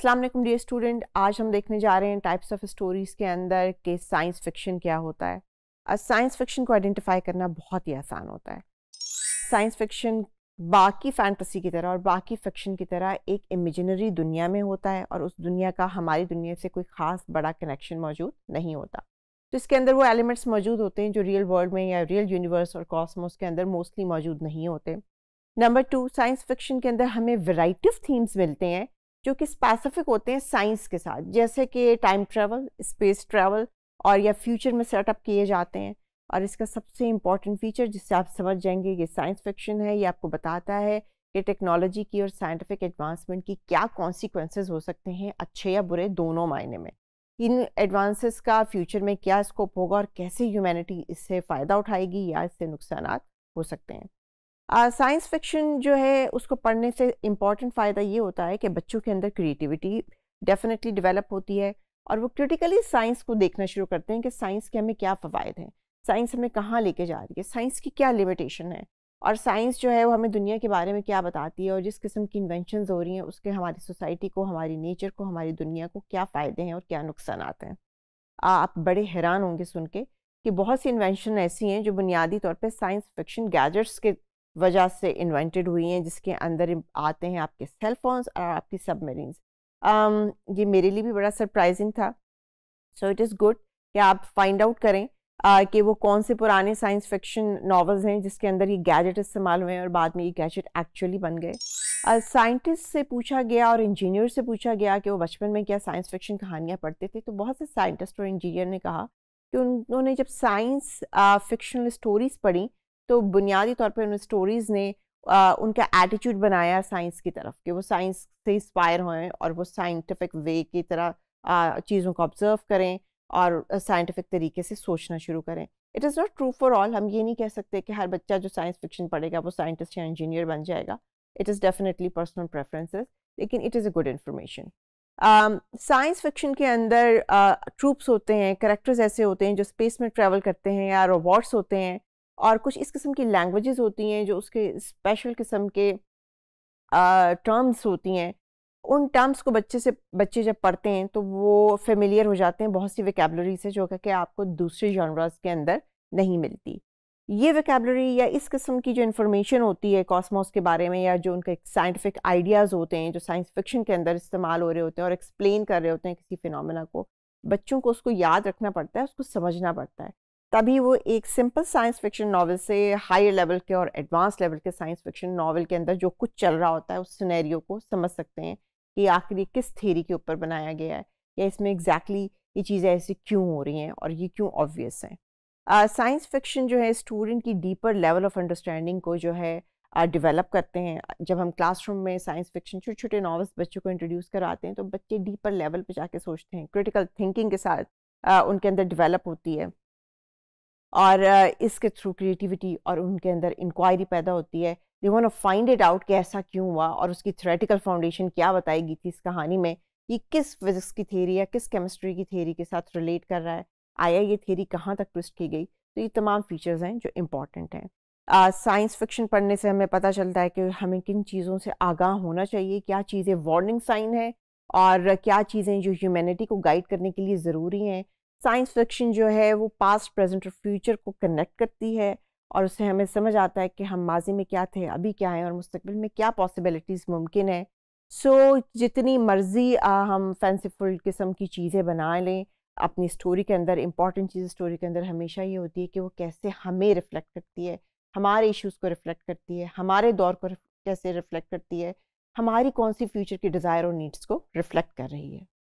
अस्सलाम वालेकुम dear student आज हम देखने जा रहे हैं टाइप्स ऑफ स्टोरीज़ के अंदर कि साइंस फिक्शन क्या होता है साइंस फिक्शन को आइडेंटिफाई करना बहुत ही आसान होता है साइंस फिक्शन बाकी फैंटसी की तरह और बाकी फिक्शन की तरह एक इमेजिनरी दुनिया में होता है और उस दुनिया का हमारी दुनिया से कोई ख़ास बड़ा कनेक्शन मौजूद नहीं होता तो इसके अंदर वो एलिमेंट्स मौजूद होते हैं जो रियल वर्ल्ड में या रियल यूनिवर्स और कॉस्मोस के अंदर मोस्टली मौजूद नहीं होते नंबर टू साइंस फिक्शन के अंदर हमें वेराइटी ऑफ थीम्स मिलते हैं जो कि स्पेसिफिक होते हैं साइंस के साथ जैसे कि टाइम ट्रैवल स्पेस ट्रैवल और या फ्यूचर में सेटअप किए जाते हैं और इसका सबसे इम्पॉर्टेंट फीचर जिससे आप समझ जाएंगे ये साइंस फिक्शन है ये आपको बताता है कि टेक्नोलॉजी की और साइंटिफिक एडवांसमेंट की क्या कॉन्सिक्वेंसेज हो सकते हैं अच्छे या बुरे दोनों मायने में इन एडवांसेस का फ्यूचर में क्या स्कोप होगा और कैसे ह्यूमैनिटी इससे फ़ायदा उठाएगी या इससे नुकसान हो सकते हैं साइंस फिक्शन जो है उसको पढ़ने से इम्पॉर्टेंट फ़ायदा ये होता है कि बच्चों के अंदर क्रिएटिविटी डेफिनेटली डेवलप होती है और वो क्रिटिकली साइंस को देखना शुरू करते हैं कि साइंस के हमें क्या फ़वाद हैं साइंस हमें कहाँ लेके जा रही है साइंस की क्या लिमिटेशन है और साइंस जो है वो हमें दुनिया के बारे में क्या बताती है और जिस किस्म की इन्वेंशन हो रही हैं उसके हमारी सोसाइटी को हमारी नेचर को हमारी दुनिया को क्या फ़ायदे हैं और क्या नुकसान आते हैं आप बड़े हैरान होंगे सुन के कि बहुत सी इन्वेंशन ऐसी हैं जो बुनियादी तौर पर साइंस फिक्शन गैजेट्स के वजह से इन्वेंटेड हुई हैं जिसके अंदर आते हैं आपके सेल फोन्स और आपकी सबमरीन्स um, ये मेरे लिए भी बड़ा सरप्राइजिंग था सो इट इज़ गुड कि आप फाइंड आउट करें uh, कि वो कौन से पुराने साइंस फिक्शन नावल्स हैं जिसके अंदर ये गैजेट इस्तेमाल हुए हैं और बाद में ये गैजेट एक्चुअली बन गए साइंटिस्ट uh, से पूछा गया और इंजीनियर से पूछा गया कि वो बचपन में क्या साइंस फिक्शन कहानियाँ पढ़ते थे तो बहुत से साइंटिस्ट और इंजीनियर ने कहा कि उन्होंने जब साइंस फिक्शनल स्टोरीज़ पढ़ी तो बुनियादी तौर पर उन स्टोरीज़ ने आ, उनका एटीट्यूड बनाया साइंस की तरफ कि वो साइंस से इंस्पायर हों और वो साइंटिफिक वे की तरह चीज़ों को ऑब्ज़र्व करें और साइंटिफिक तरीके से सोचना शुरू करें it is not true for all हम ये नहीं कह सकते कि हर बच्चा जो साइंस फिक्शन पढ़ेगा वो साइंटिस्ट या इंजीनियर बन जाएगा it is definitely personal preferences लेकिन it is a good information science fiction के अंदर ट्रूप्स uh, होते हैं करेक्टर्स ऐसे होते हैं जो स्पेस में ट्रेवल करते हैं या रोबोट्स होते हैं और कुछ इस किस्म की लैंग्वेजेस होती हैं जो उसके स्पेशल किस्म के टर्म्स होती हैं उन टर्म्स को बच्चे से बच्चे जब पढ़ते हैं तो वो फेमिलियर हो जाते हैं बहुत सी वेकेबलरी से जो कि आपको दूसरे जानवरस के अंदर नहीं मिलती ये वेकेबलरी या इस किस्म की जो इन्फॉर्मेशन होती है कॉस्मोस के बारे में या जो उनके साइंटिफिक आइडियाज़ होते हैं जो साइंस फिक्शन के अंदर इस्तेमाल हो रहे होते हैं और एक्सप्लेन कर रहे होते हैं किसी फिनमिना को बच्चों को उसको याद रखना पड़ता है उसको समझना पड़ता है तभी वो एक सिंपल साइंस फिक्शन नावल से हायर लेवल के और एडवांस लेवल के साइंस फिक्शन नावल के अंदर जो कुछ चल रहा होता है उस सिनेरियो को समझ सकते हैं कि आखिर ये किस थेरी के ऊपर बनाया गया है या इसमें एग्जैक्टली exactly ये चीज़ें ऐसी क्यों हो रही हैं और ये क्यों ऑब्वियस हैं साइंस फिक्शन जो है स्टूडेंट की डीपर लेवल ऑफ अंडरस्टैंडिंग को जो है डेवलप uh, करते हैं जब हम क्लासरूम में साइंस फिक्शन छोटे छोटे नॉवल्स बच्चों को इंट्रोड्यूस कराते हैं तो बच्चे डीपर लेवल पर जाके सोचते हैं क्रिटिकल थिंकिंग के साथ uh, उनके अंदर डेवलप होती है और इसके थ्रू क्रिएटिविटी और उनके अंदर इंक्वायरी पैदा होती है they want find it out कि ऐसा क्यों हुआ और उसकी थ्रेटिकल फाउंडेशन क्या बताएगी थी इस कहानी में ये किस फिजिक्स की थेरी या किस केमिस्ट्री की थेरी के साथ रिलेट कर रहा है आया ये थेरी कहाँ तक ट्विस्ट की गई तो ये तमाम फीचर्स हैं जो इम्पॉर्टेंट हैं साइंस फिक्शन पढ़ने से हमें पता चलता है कि हमें किन चीज़ों से आगाह होना चाहिए क्या चीज़ें वार्निंग साइन है और क्या चीज़ें जो ह्यूमैनिटी को गाइड करने के लिए ज़रूरी हैं साइंस फिक्शन जो है वो पास्ट प्रेजेंट और फ्यूचर को कनेक्ट करती है और उससे हमें समझ आता है कि हम माजी में क्या थे अभी क्या हैं और मुस्तबिल में क्या पॉसिबिलिटीज़ मुमकिन है सो so, जितनी मर्ज़ी हम फैंसीफुल किस्म की चीज़ें बना लें अपनी स्टोरी के अंदर इंपॉर्टेंट चीज़ स्टोरी के अंदर हमेशा ये होती है कि वो कैसे हमें रिफ्लेक्ट करती है हमारे इश्यूज़ को रिफ्लेक्ट करती है हमारे दौर को कैसे रिफ्लेक्ट करती है हमारी कौन सी फ्यूचर की डिज़ायर और नीड्स को रिफ्लेक्ट कर रही है